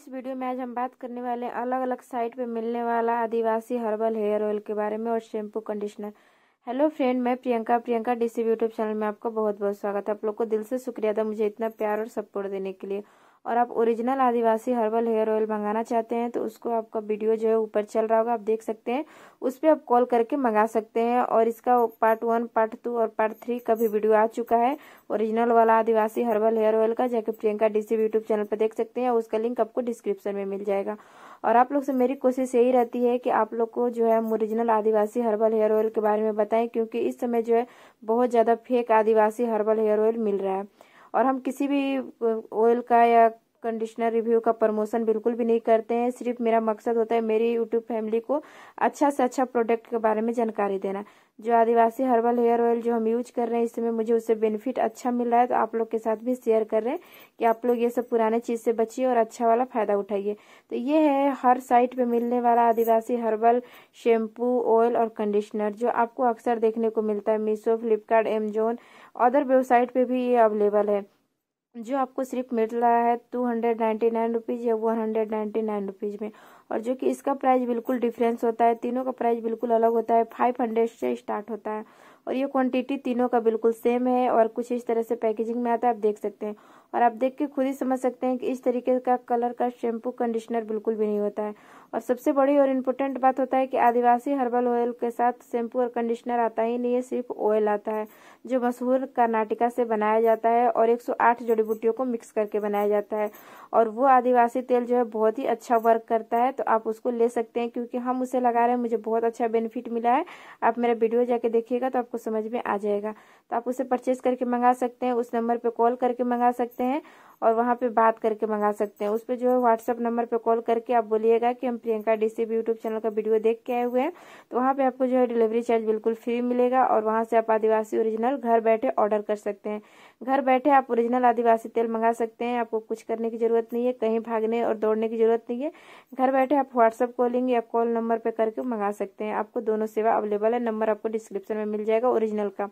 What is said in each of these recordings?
इस वीडियो में आज हम बात करने वाले अलग अलग साइट पे मिलने वाला आदिवासी हर्बल हेयर ऑयल के बारे में और शैम्पू कंडीशनर हेलो फ्रेंड मैं Priyanka Priyanka DC YouTube channel में आपका बहुत बहुत स्वागत है आप लोग को दिल से शुक्रिया था मुझे इतना प्यार और सपोर्ट देने के लिए और आप original Adivasi herbal hair oil मंगाना चाहते हैं तो उसको आपका वीडियो जो है ऊपर चल रहा होगा आप देख सकते हैं उस पर आप कॉल करके मंगा सकते हैं और इसका पार्ट वन पार्ट टू और पार्ट थ्री का भी वीडियो आ चुका है ओरिजिनल वाला आदिवासी हर्बल हेयर ऑयल का जैकि प्रियंका डीसी यूट्यूब चैनल पर देख सकते हैं उसका लिंक आपको डिस्क्रिप्शन में मिल जाएगा और आप लोग से मेरी कोशिश यही रहती है कि आप लोग को जो है हम original Adivasi herbal hair oil के बारे में बताएं क्योंकि इस समय जो है बहुत ज़्यादा fake Adivasi herbal hair oil मिल रहा है और हम किसी भी ऑयल का या कंडीशनर रिव्यू का प्रमोशन बिल्कुल भी नहीं करते हैं सिर्फ मेरा मकसद होता है मेरी यूट्यूब फैमिली को अच्छा से अच्छा प्रोडक्ट के बारे में जानकारी देना जो आदिवासी हर्बल हेयर ऑयल जो हम यूज कर रहे हैं इस समय मुझे उससे बेनिफिट अच्छा मिल रहा है तो आप लोग के साथ भी शेयर कर रहे हैं कि आप लोग ये सब पुराने चीज़ से बचिए और अच्छा वाला फ़ायदा उठाइए तो ये है हर साइट पे मिलने वाला आदिवासी हर्बल शैम्पू ऑयल और कंडीशनर जो आपको अक्सर देखने को मिलता है Meesho Flipkart Amazon other website पे भी ये अवेलेबल है जो आपको सिर्फ मिल रहा है two hundred ninety nine rupees या one hundred ninety nine rupees में और जो कि इसका प्राइस बिल्कुल डिफरेंस होता है तीनों का प्राइस बिल्कुल अलग होता है फाइव हंड्रेड से स्टार्ट होता है और ये क्वांटिटी तीनों का बिल्कुल सेम है और कुछ इस तरह से पैकेजिंग में आता है आप देख सकते हैं और आप देख के खुद ही समझ सकते हैं कि इस तरीके का कलर का शैम्पू कंडीशनर बिल्कुल भी नहीं होता है और सबसे बड़ी और इम्पोर्टेंट बात होता है कि आदिवासी हर्बल ऑयल के साथ शैम्पू और कंडीशनर आता ही नहीं है सिर्फ ऑयल आता है जो मशहूर कर्नाटिका से बनाया जाता है और 108 जड़ी बूटियों को मिक्स करके बनाया जाता है और वो आदिवासी तेल जो है बहुत ही अच्छा वर्क करता है तो आप उसको ले सकते हैं क्योंकि हम उसे लगा रहे हैं मुझे बहुत अच्छा बेनिफिट मिला है आप मेरा वीडियो जाके देखिएगा तो आपको समझ में आ जाएगा तो आप उसे परचेज करके मंगा सकते हैं उस नंबर पर कॉल करके मंगा सकते हैं सकते हैं और वहाँ पे बात करके मंगा सकते हैं उस पर जो है व्हाट्सअप नंबर पे कॉल करके आप बोलिएगा कि हम प्रियंका सी यूट्यूब चैनल का वीडियो देख के आए हुए हैं तो वहाँ पे आपको जो है डिलीवरी चार्ज बिल्कुल फ्री मिलेगा और वहाँ से आप आदिवासी ओरिजिनल घर बैठे ऑर्डर कर सकते हैं घर बैठे आप ओरिजिनल आदिवासी तेल मंगा सकते हैं आपको कुछ करने की जरूरत नहीं है कहीं भागने और दौड़ने की जरूरत नहीं है घर बैठे आप व्हाट्सअप कॉलिंग या कॉल नंबर पर करके मंगा सकते हैं आपको दोनों सेवा अवेलेबल है नंबर आपको डिस्क्रिप्शन में मिल जाएगा ओरिजिनल का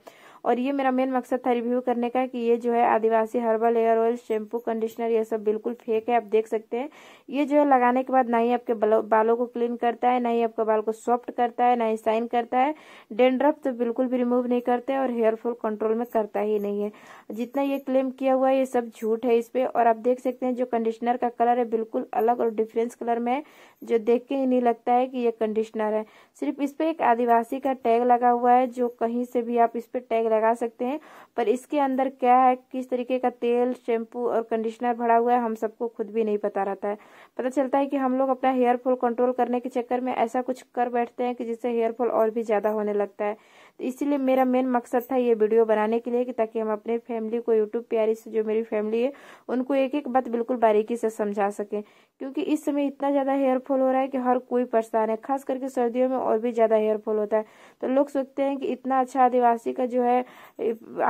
और ये मेरा मेन मकसद था रिव्यू करने का कि ये जो है Adivasi herbal hair oil shampoo shampoo conditioner ये सब बिल्कुल फेक है आप देख सकते हैं ये जो है लगाने के बाद ना ही आपके बालों को क्लीन करता है ना ही आपके बाल को सॉफ्ट करता है ना ही साइन करता है डेंड्रफ तो बिल्कुल भी रिमूव नहीं करते और हेयर फॉल कंट्रोल में करता ही नहीं है जितना ये क्लेम किया हुआ है ये सब झूठ है इस पर और आप देख सकते हैं जो कंडीशनर का कलर है बिल्कुल अलग और डिफरेंस कलर में है जो देख के ही नहीं लगता है कि ये कंडीशनर है सिर्फ इस पर एक आदिवासी का टैग लगा हुआ है जो कहीं से भी आप इस पर टैग लगा सकते हैं पर इसके अंदर क्या है किस तरीके का तेल शैम्पू और कंडीशनर भरा हुआ है हम सबको खुद भी नहीं पता रहता है पता चलता है कि हम लोग अपना हेयर फॉल कंट्रोल करने के चक्कर में ऐसा कुछ कर बैठते हैं कि जिससे हेयर फॉल और भी ज़्यादा होने लगता है तो इसीलिए मेरा मेन मकसद था ये वीडियो बनाने के लिए कि ताकि हम अपने फैमिली को यूट्यूब प्यारी से जो मेरी फैमिली है उनको एक एक बात बिल्कुल बारीकी से समझा सकें क्योंकि इस समय इतना ज़्यादा हेयर फॉल हो रहा है कि हर कोई परेशान है खास करके सर्दियों में और भी ज़्यादा हेयर फॉल होता है तो लोग सोचते हैं कि इतना अच्छा आदिवासी का जो है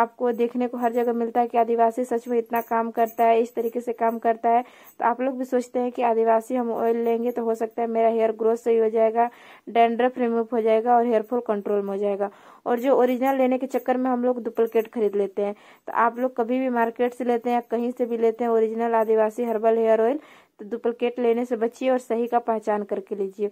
आपको देखने को हर जगह मिलता है कि आदिवासी सच में इतना काम करता है इस तरीके से काम करता है तो आप लोग भी सोचते हैं कि आदिवासी हम ऑयल लेंगे तो हो सकता है मेरा हेयर ग्रोथ सही हो जाएगा डेंड्रफ रिमूव हो जाएगा और हेयर फॉल कंट्रोल में हो जाएगा और जो ओरिजिनल लेने के चक्कर में हम लोग डुप्लिकेट खरीद लेते हैं तो आप लोग कभी भी मार्केट से लेते हैं या कहीं से भी लेते हैं original Adivasi herbal hair oil तो डुप्लिकेट लेने से बचिए और सही का पहचान करके लीजिए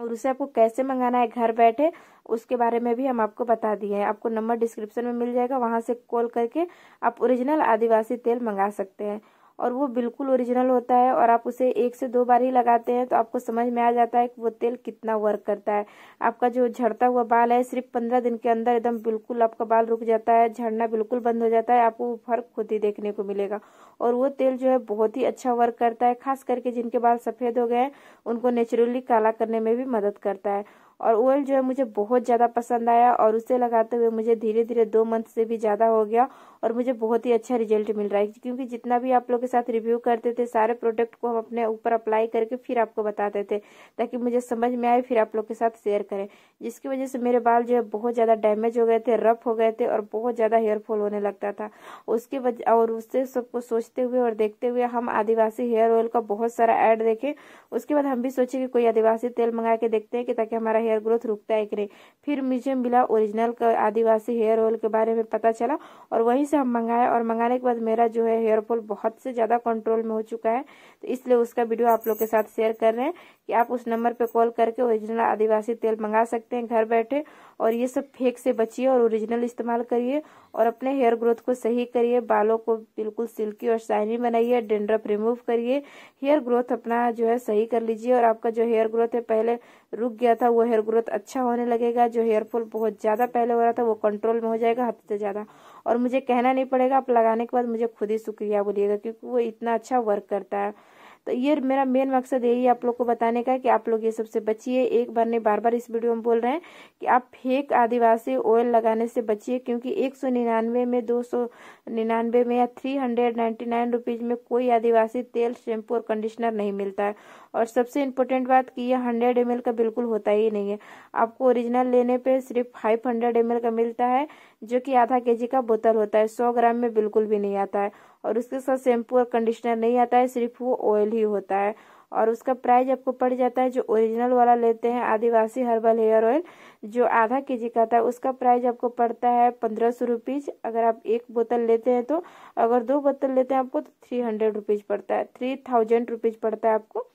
और उसे आपको कैसे मंगाना है घर बैठे उसके बारे में भी हम आपको बता दिए हैं आपको नंबर डिस्क्रिप्शन में मिल जाएगा वहाँ से कॉल करके आप ओरिजिनल आदिवासी तेल मंगा सकते हैं और वो बिल्कुल ओरिजिनल होता है और आप उसे एक से दो बार ही लगाते हैं तो आपको समझ में आ जाता है कि वो तेल कितना वर्क करता है आपका जो झड़ता हुआ बाल है सिर्फ पंद्रह दिन के अंदर एकदम बिल्कुल आपका बाल रुक जाता है झड़ना बिल्कुल बंद हो जाता है आपको फर्क खुद ही देखने को मिलेगा और वो तेल जो है बहुत ही अच्छा वर्क करता है खास करके जिनके बाल सफ़ेद हो गए हैं उनको नेचुरली काला करने में भी मदद करता है और ओएल जो है मुझे बहुत ज़्यादा पसंद आया और उसे लगाते हुए मुझे धीरे धीरे दो मंथ से भी ज़्यादा हो गया और मुझे बहुत ही अच्छा रिजल्ट मिल रहा है क्योंकि जितना भी आप लोग के साथ रिव्यू करते थे सारे प्रोडक्ट को हम अपने ऊपर अप्लाई करके फिर आपको बताते थे ताकि मुझे समझ में आए फिर आप लोग के साथ शेयर करें जिसकी वजह से मेरे बाल जो है बहुत ज़्यादा डैमेज हो गए थे रफ हो गए थे और बहुत ज़्यादा हेयरफॉल होने लगता था उसके और उससे सबको सोचते हुए और देखते हुए हम आदिवासी हेयर ऑयल का बहुत सारा ऐड देखे उसके बाद हम भी सोचे कि कोई आदिवासी तेल मंगा के देखते हैं कि ताकि हमारा हेयर ग्रोथ रुकता है क्रे फिर मुझे मिला ओरिजिनल आदिवासी हेयर ऑयल के बारे में पता चला और वहीं से हम मंगाए और मंगाने के बाद मेरा जो है हेयर फॉल बहुत से ज़्यादा कंट्रोल में हो चुका है तो इसलिए उसका वीडियो आप लोग के साथ शेयर कर रहे हैं कि आप उस नंबर पर कॉल करके ओरिजिनल आदिवासी तेल मंगा सकते हैं घर बैठे और ये सब फेक से बचिए और ओरिजिनल इस्तेमाल करिए और अपने हेयर ग्रोथ को सही करिए बालों को बिल्कुल सिल्की और शाइनी बनाइए डेंड्रफ रिमूव करिए हेयर ग्रोथ अपना जो है सही कर लीजिए और आपका जो हेयर ग्रोथ है पहले रुक गया था वो हेयर ग्रोथ अच्छा होने लगेगा जो हेयर फॉल बहुत ज़्यादा पहले हो रहा था वो कंट्रोल में हो जाएगा हद से ज़्यादा और मुझे कहना नहीं पड़ेगा आप लगाने के बाद मुझे खुद ही शुक्रिया बोलिएगा क्योंकि वो इतना अच्छा वर्क करता है तो ये मेरा मेन मकसद यही आप लोग को बताने का कि आप लोग ये सबसे बचिए एक बार नहीं बार बार इस वीडियो में बोल रहे हैं कि आप फेक आदिवासी ऑयल लगाने से बचिए क्योंकि एक सौ निन्यानवे में दो सौ निन्यानवे में या three hundred ninety nine rupees में कोई आदिवासी तेल शैम्पू और कंडीशनर नहीं मिलता है और सबसे इम्पोर्टेंट बात कि यह हंड्रेड एम का बिल्कुल होता ही नहीं है आपको ओरिजिनल लेने पर सिर्फ फाइव हंड्रेड एम का मिलता है जो कि आधा के जी का बोतल होता है सौ ग्राम में बिल्कुल भी नहीं आता है और उसके साथ शैम्पू और कंडीशनर नहीं आता है सिर्फ वो ऑयल ही होता है और उसका प्राइस आपको पड़ जाता है जो ओरिजिनल वाला लेते हैं आदिवासी हर्बल हेयर ऑयल जो आधा के जी का आता है उसका प्राइस आपको पड़ता है पंद्रह सौ रुपीज़ अगर आप एक बोतल लेते हैं तो अगर दो बोतल लेते हैं आपको तो थ्री हंड्रेड रुपीज़ पड़ता है थ्री थाउजेंड रुपीज़ पड़ता है आपको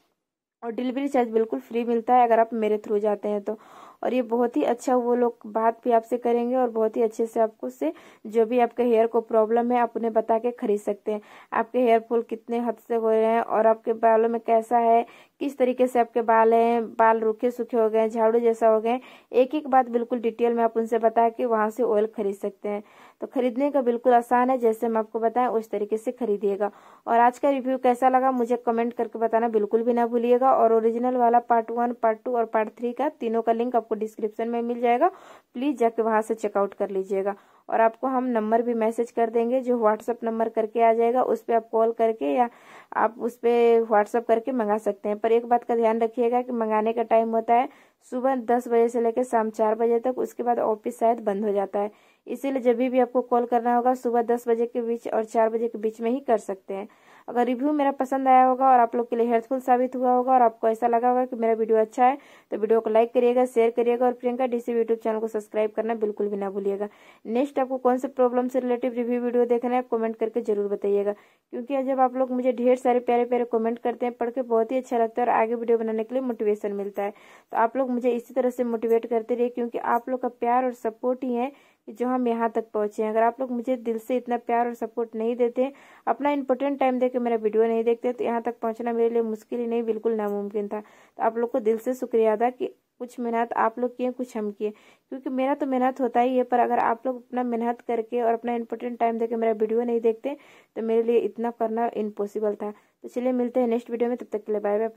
और डिलीवरी चार्ज बिल्कुल फ्री मिलता है अगर आप मेरे थ्रू जाते हैं तो और ये बहुत ही अच्छा वो लोग बात भी आपसे करेंगे और बहुत ही अच्छे से आपको से जो भी आपके हेयर को प्रॉब्लम है आप उन्हें बता के खरीद सकते हैं आपके हेयर फॉल कितने हद से हो रहे हैं और आपके बालों में कैसा है किस तरीके से आपके बाल हैं बाल रूखे सूखे हो गए झाड़ू जैसा हो गए एक एक बात बिल्कुल डिटेल में आप उनसे बता के वहाँ से ऑयल खरीद सकते हैं तो खरीदने का बिल्कुल आसान है जैसे मैं आपको बताएं उस तरीके से खरीदिएगा और आज का रिव्यू कैसा लगा मुझे कमेंट करके बताना बिल्कुल भी ना भूलिएगा और ओरिजिनल वाला पार्ट वन पार्ट टू और पार्ट थ्री का तीनों का लिंक आपको आपको डिस्क्रिप्शन में मिल जाएगा प्लीज जाके वहां से चेकआउट कर लीजिएगा और आपको हम नंबर भी मैसेज कर देंगे जो व्हाट्सअप नंबर करके आ जाएगा उस पर आप कॉल करके या आप उस पर व्हाट्सअप करके मंगा सकते हैं पर एक बात का ध्यान रखिएगा कि मंगाने का टाइम होता है सुबह दस बजे से लेकर शाम चार बजे तक उसके बाद ऑफिस शायद बंद हो जाता है इसीलिए जब भी आपको कॉल करना होगा सुबह दस बजे के बीच और चार बजे के बीच में ही कर सकते हैं अगर रिव्यू मेरा पसंद आया होगा और आप लोग के लिए हेल्पफुल साबित हुआ होगा और आपको ऐसा लगा होगा कि मेरा वीडियो अच्छा है तो वीडियो को लाइक करिएगा शेयर करिएगा और प्रियंका डीसी यूट्यूब चैनल को सब्सक्राइब करना बिल्कुल भी ना भूलिएगा नेक्स्ट आपको कौन से प्रॉब्लम से रिलेटिव रिव्यू वीडियो देखना है कमेंट करके जरूर बताइएगा क्योंकि जब आप लोग मुझे ढेर सारे प्यारे प्यारे कमेंट करते हैं पढ़ के बहुत ही अच्छा लगता है और आगे वीडियो बनाने के लिए मोटिवेशन मिलता है तो आप लोग मुझे इसी तरह से मोटिवेट करते रहिए क्योंकि आप लोग का प्यार और सपोर्ट ही है जो हम यहाँ तक पहुँचे हैं अगर आप लोग मुझे दिल से इतना प्यार और सपोर्ट नहीं देते अपना इंपॉर्टेंट टाइम देकर मेरा वीडियो नहीं देखते तो यहाँ तक पहुँचना मेरे लिए मुश्किल ही नहीं बिल्कुल नामुमकिन था तो आप लोग को दिल से शुक्रिया अदा कि कुछ मेहनत आप लोग किए कुछ हम किए क्योंकि मेरा तो मेहनत होता ही है पर अगर आप लोग अपना मेहनत करके और अपना इंपॉर्टेंट टाइम देकर मेरा वीडियो नहीं देखते तो मेरे लिए इतना करना इम्पॉसिबल था तो चलिए मिलते हैं नेक्स्ट वीडियो में तब तक के लिए बाय बाय